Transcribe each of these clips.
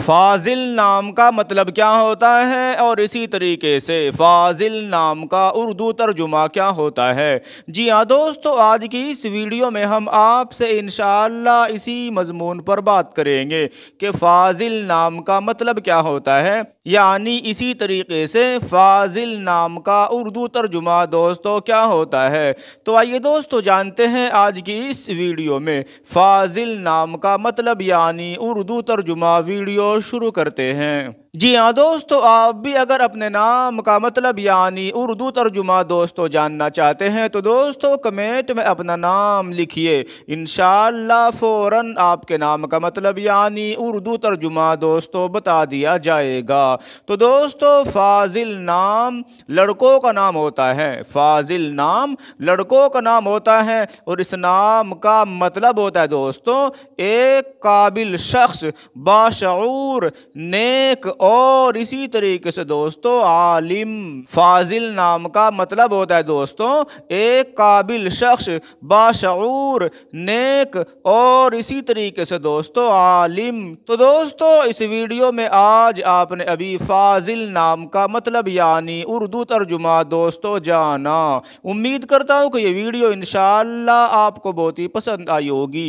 फाजिल नाम का मतलब क्या होता है और इसी तरीके से फाजिल नाम का उर्दू तर्जुमा क्या होता है जी हाँ दोस्तों आज की इस वीडियो में हम आपसे इन इसी मजमून पर बात करेंगे कि फाजिल नाम का मतलब क्या होता है यानी इसी तरीके से फाजिल नाम का उर्दू तर्जुमा दोस्तों क्या होता है तो आइए दोस्तों जानते हैं आज की इस वीडियो में फाजिल नाम का मतलब यानी उर्दू तर्जुमा वीडियो शुरू करते हैं जी हाँ दोस्तों आप भी अगर अपने नाम का मतलब यानी उर्दू तर्जुमा दोस्तों जानना चाहते हैं तो दोस्तों कमेंट में अपना नाम लिखिए इन फौरन आपके नाम का मतलब यानी उर्दू तर्जुमा दोस्तों बता दिया जाएगा तो दोस्तों फाजिल नाम लड़कों का नाम होता है फाजिल नाम लड़कों का नाम होता है और इस नाम का मतलब होता है दोस्तों एक काबिल शख्स बाशूर मशहूर नेक और इसी तरीके से दोस्तों आलिम फाजिल नाम का मतलब होता है दोस्तों एक काबिल शख्स बाशूर नेक और इसी तरीके से दोस्तों आलिम तो दोस्तों इस वीडियो में आज आपने अभी फाजिल नाम का मतलब यानी उर्दू तर्जुमा दोस्तों जाना उम्मीद करता हूँ कि ये वीडियो इन आपको बहुत ही पसंद आई होगी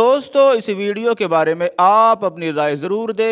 दोस्तों इस वीडियो के बारे में आप अपनी राय ज़रूर दें